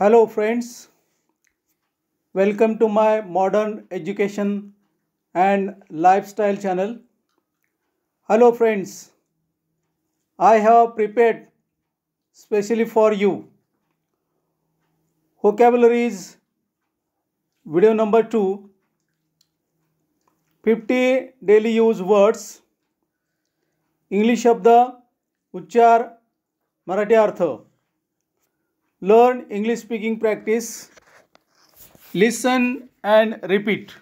hello friends welcome to my modern education and lifestyle channel hello friends i have prepared specially for you vocabularies video number 2 50 daily use words English abda, उच्चार marathi artho learn English speaking practice, listen and repeat.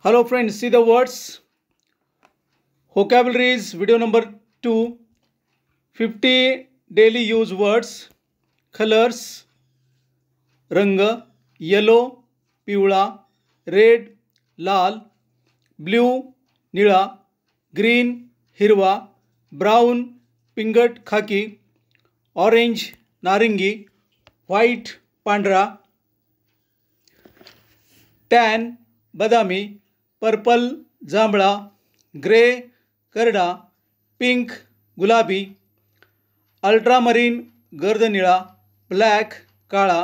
Hello friends, see the words. Vocabulary is video number 2. 50 daily use words. Colors, ranga, yellow, पिवळा Red. Lal. Blue. Nila. Green. hirwa, brown पिंगट खाकी orange नारंगी white पांडरा tan बदामी purple जांभळा grey करडा pink गुलाबी ultramarine गर्द निळा ब्लॅक काळा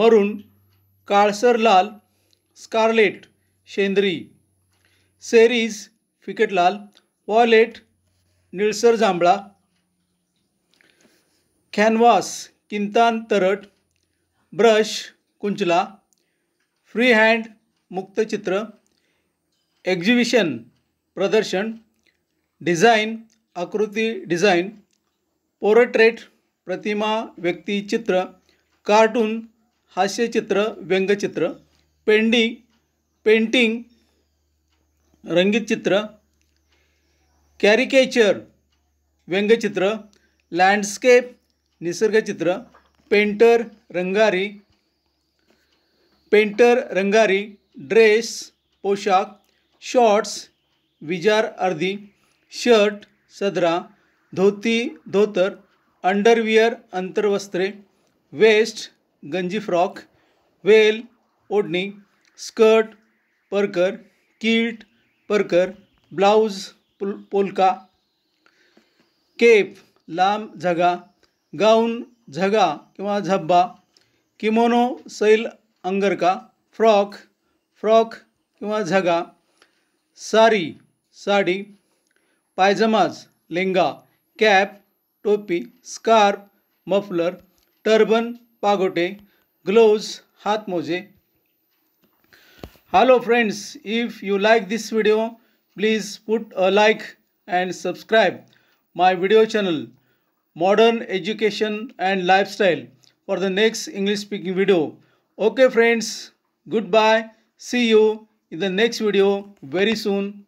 मरून काळसर लाल स्कारलेट शेंद्री सेरीज फिकट लाल वॉलेट निळसर जांभळा कॅनव्हास किंतान तरट ब्रश कुंचला फ्री हँड मुक्तचित्र एक्झिबिशन प्रदर्शन डिझाईन आकृती डिझाईन पोर्ट्रेट प्रतिमा व्यक्तिचित्र कार्टून हास्यचित्र व्यंगचित्र पेंडिंग पेंटिंग रंगीत चित्र कैरिकेचर व्यंगचित्र लैंडस्केप निसर्गचित्र पेंटर रंगारी पेंटर रंगारी ड्रेस पोशाक शॉर्ट्स विजार अर्धी शर्ट सदरा धोती धोतर अंडरवियर अंतर्वस्त्रे वेस्ट गंजी फ्रॉक वेल ओढ़नी स्कर्ट परकर कीट परकर ब्लाउज पोलका केप लांब झगा गाऊन झगा किंवा झब्बा किमोनो सैल अंगरका फ्रॉक फ्रॉक किंवा झगा सारी साडी पायजमाज लेंगा कैप टोपी स्कार्फ मफलर टर्बन पागोटे हाथ मोजे hello friends if you like this video Please put a like and subscribe my video channel Modern Education and Lifestyle for the next English speaking video. Okay friends, goodbye. See you in the next video very soon.